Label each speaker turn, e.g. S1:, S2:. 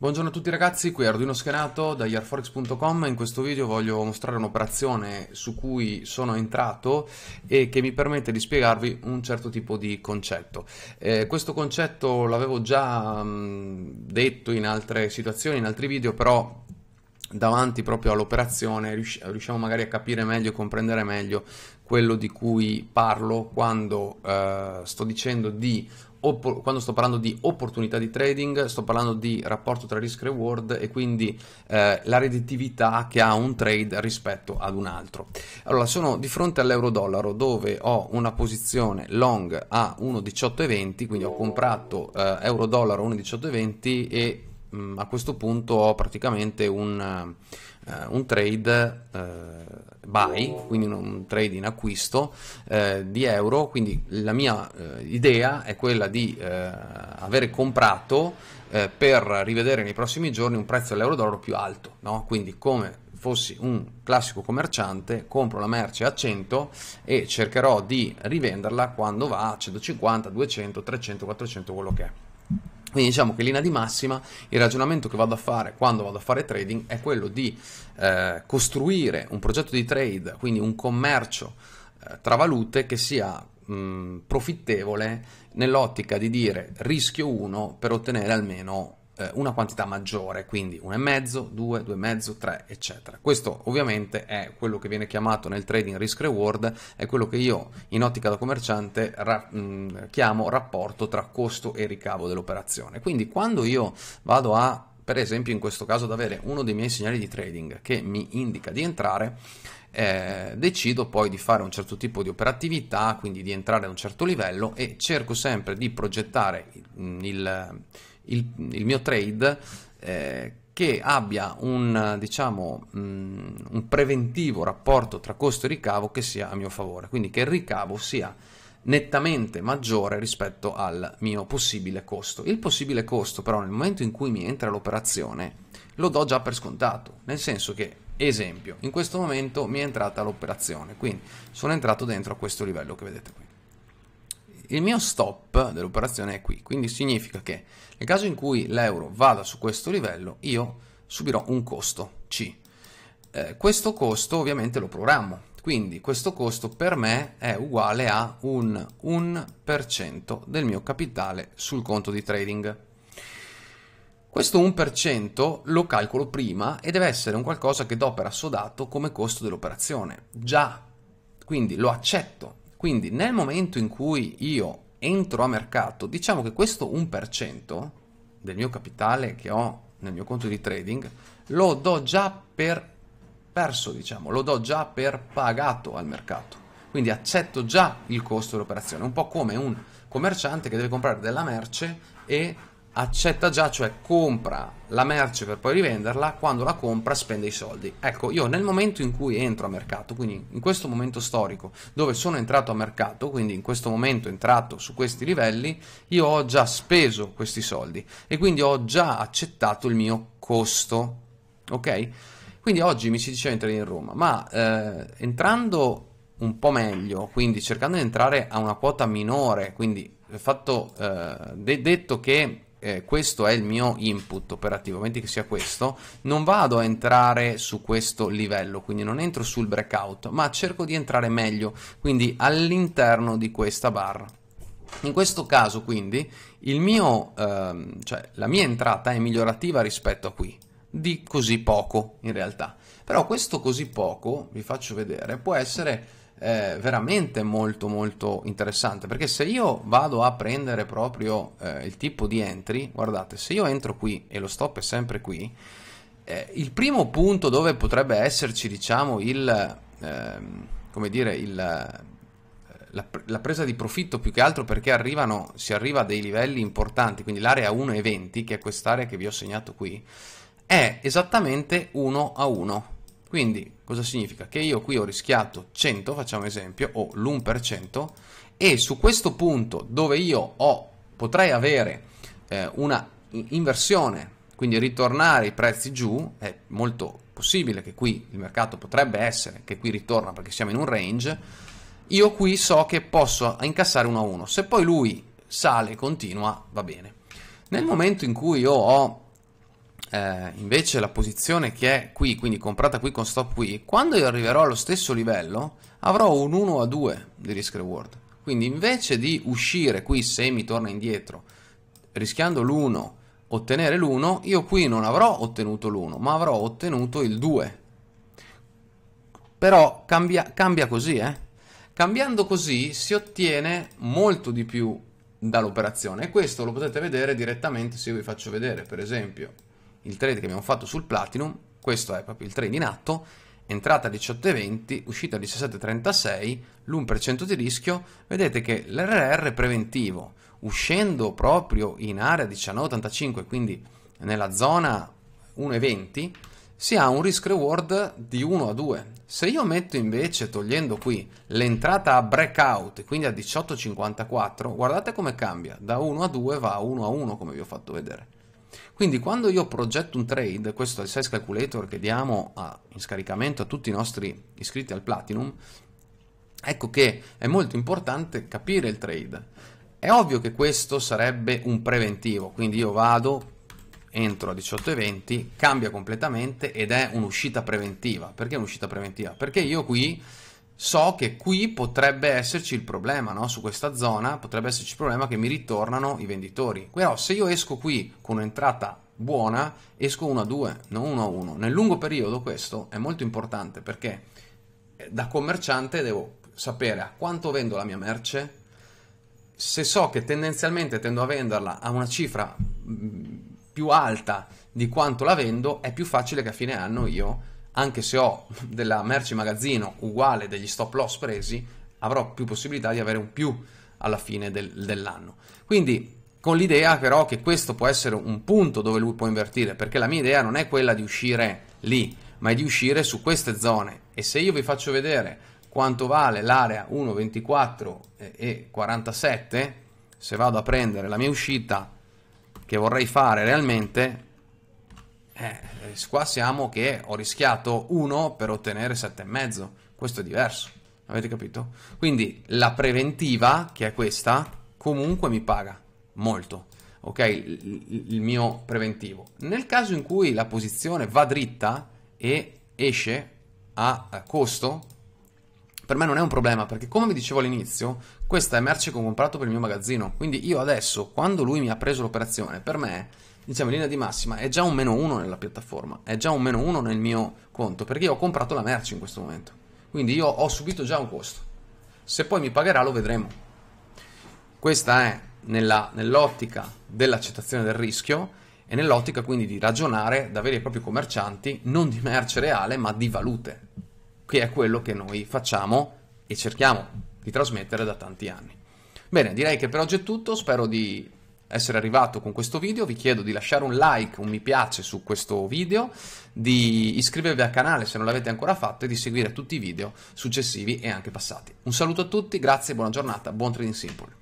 S1: Buongiorno a tutti ragazzi, qui è Arduino Schenato da yarforex.com in questo video voglio mostrare un'operazione su cui sono entrato e che mi permette di spiegarvi un certo tipo di concetto. Eh, questo concetto l'avevo già mh, mm, detto in altre situazioni, in altri video, però davanti proprio all'operazione riusciamo magari a capire meglio e comprendere meglio quello di cui parlo quando eh, sto dicendo di quando sto parlando di opportunità di trading, sto parlando di rapporto tra risk e reward e quindi eh, la redditività che ha un trade rispetto ad un altro. Allora, sono di fronte all'euro-dollaro dove ho una posizione long a 1,1820, quindi ho comprato eh, euro-dollaro 1,1820 e Mm, a questo punto ho praticamente un, uh, un trade uh, buy, quindi un, trade in acquisto uh, di euro, quindi la mia idea è quella di avere comprato per rivedere nei prossimi giorni un prezzo dell'euro d'oro più alto, no? quindi come fossi un classico commerciante, compro la merce a 100 e cercherò di rivenderla quando va a 150, 200, 300, 400, quello che è. Quindi diciamo che in linea di massima il ragionamento che vado a fare quando vado a fare trading è quello di eh, costruire un progetto di trade, quindi un commercio eh, tra valute che sia mh, profittevole nell'ottica di dire rischio 1 per ottenere almeno eh, una quantità maggiore, quindi 1,5, 2, 2,5, 3, eccetera. Questo ovviamente è quello che viene chiamato nel trading risk reward, è quello che io in ottica da commerciante ra mh, chiamo rapporto tra costo e ricavo dell'operazione. Quindi quando io vado a per esempio in questo caso ad avere uno dei miei segnali di trading che mi indica di entrare eh, decido poi di fare un certo tipo di operatività quindi di entrare a un certo livello e cerco sempre di progettare il, il il, il mio trade eh, che abbia un, diciamo, mh, mm, un preventivo rapporto tra costo e ricavo che sia a mio favore, quindi che il ricavo sia nettamente maggiore rispetto al mio possibile costo. Il possibile costo però nel momento in cui mi entra l'operazione lo do già per scontato, nel senso che, esempio, in questo momento mi è entrata l'operazione, quindi sono entrato dentro a questo livello che vedete qui il mio stop dell'operazione è qui, quindi significa che nel caso in cui l'euro vada su questo livello io subirò un costo C. Eh, questo costo ovviamente lo programmo, quindi questo costo per me è uguale a un 1% del mio capitale sul conto di trading. Questo 1% lo calcolo prima e deve essere un qualcosa che do per assodato come costo dell'operazione, già, quindi lo accetto quindi nel momento in cui io entro a mercato, diciamo che questo 1% del mio capitale che ho nel mio conto di trading lo do già per perso, diciamo, lo do già per pagato al mercato. Quindi accetto già il costo dell'operazione, un po' come un commerciante che deve comprare della merce e accetta già, cioè compra la merce per poi rivenderla, quando la compra spende i soldi. Ecco, io nel momento in cui entro a mercato, quindi in questo momento storico dove sono entrato a mercato, quindi in questo momento entrato su questi livelli, io ho già speso questi soldi e quindi ho già accettato il mio costo, ok? Quindi oggi mi si diceva entrare in Roma, ma eh, entrando un po' meglio, quindi cercando di entrare a una quota minore, quindi eh, fatto, eh, de detto che eh, questo è il mio input operativo, metti che sia questo, non vado a entrare su questo livello, quindi non entro sul breakout, ma cerco di entrare meglio, quindi all'interno di questa barra. In questo caso quindi mio, ehm, cioè, la mia entrata è migliorativa rispetto a qui, di così poco in realtà. Però questo così poco, vi faccio vedere, può essere eh, veramente molto molto interessante perché se io vado a prendere proprio eh, il tipo di entry guardate se io entro qui e lo stop è sempre qui eh, il primo punto dove potrebbe esserci diciamo il ehm, come dire il, eh, la, la, presa di profitto più che altro perché arrivano, si arriva a dei livelli importanti quindi l'area 1 e 20 che è quest'area che vi ho segnato qui è esattamente 1 a 1 quindi Cosa significa? Che io qui ho rischiato 100, facciamo esempio, o l'1%, e su questo punto dove io ho, potrei avere eh, una inversione, quindi ritornare i prezzi giù, è molto possibile che qui il mercato potrebbe essere, che qui ritorna perché siamo in un range, io qui so che posso incassare 1 a 1. Se poi lui sale e continua, va bene. Nel momento in cui io ho eh, invece la posizione che è qui, quindi comprata qui con stop qui, quando io arriverò allo stesso livello avrò un 1 a 2 di risk reward. Quindi invece di uscire qui se mi torna indietro rischiando l'1, ottenere l'1, io qui non avrò ottenuto l'1, ma avrò ottenuto il 2. Però cambia, cambia così, eh? Cambiando così si ottiene molto di più dall'operazione e questo lo potete vedere direttamente se io vi faccio vedere, per esempio il trade che abbiamo fatto sul Platinum, questo è proprio il trade in atto, entrata 18,20, uscita 17,36, l'1% di rischio, vedete che l'RR preventivo, uscendo proprio in area 19,85, quindi nella zona 1,20, si ha un risk reward di 1 a 2. Se io metto invece, togliendo qui, l'entrata a breakout, quindi a 18,54, guardate come cambia, da 1 a 2 va a 1 a 1 come vi ho fatto vedere. Quindi quando io progetto un trade, questo è il size calculator che diamo a, in scaricamento a tutti i nostri iscritti al Platinum, ecco che è molto importante capire il trade. È ovvio che questo sarebbe un preventivo, quindi io vado, entro a 18.20, cambia completamente ed è un'uscita preventiva. Perché un'uscita preventiva? Perché io qui so che qui potrebbe esserci il problema, no? su questa zona potrebbe esserci il problema che mi ritornano i venditori. Però se io esco qui con un'entrata buona, esco 1 a 2, non 1 a 1. Nel lungo periodo questo è molto importante perché eh, da commerciante devo sapere a quanto vendo la mia merce, se so che tendenzialmente tendo a venderla a una cifra mm, più alta di quanto la vendo, è più facile che a fine anno io anche se ho della merce in magazzino uguale degli stop loss presi, avrò più possibilità di avere un più alla fine del, dell'anno. Quindi con l'idea però che questo può essere un punto dove lui può invertire, perché la mia idea non è quella di uscire lì, ma è di uscire su queste zone. E se io vi faccio vedere quanto vale l'area 1,24 e 47, se vado a prendere la mia uscita che vorrei fare realmente, eh, eh, qua siamo che ho rischiato 1 per ottenere 7,5. Questo è diverso. Avete capito? Quindi la preventiva, che è questa, comunque mi paga molto. Ok, il, il mio preventivo. Nel caso in cui la posizione va dritta e esce a costo, per me non è un problema perché come vi dicevo all'inizio questa è merce che ho comprato per il mio magazzino quindi io adesso quando lui mi ha preso l'operazione per me diciamo in linea di massima è già un meno 1 nella piattaforma, è già un meno 1 nel mio conto, perché io ho comprato la merce in questo momento. Quindi io ho subito già un costo. Se poi mi pagherà lo vedremo. Questa è nella, nell'ottica dell'accettazione del rischio e nell'ottica quindi di ragionare da veri e propri commercianti, non di merce reale, ma di valute, che è quello che noi facciamo e cerchiamo di trasmettere da tanti anni. Bene, direi che per oggi è tutto, spero di essere arrivato con questo video, vi chiedo di lasciare un like, un mi piace su questo video, di iscrivervi al canale se non l'avete ancora fatto e di seguire tutti i video successivi e anche passati. Un saluto a tutti, grazie, buona giornata, buon trading simple.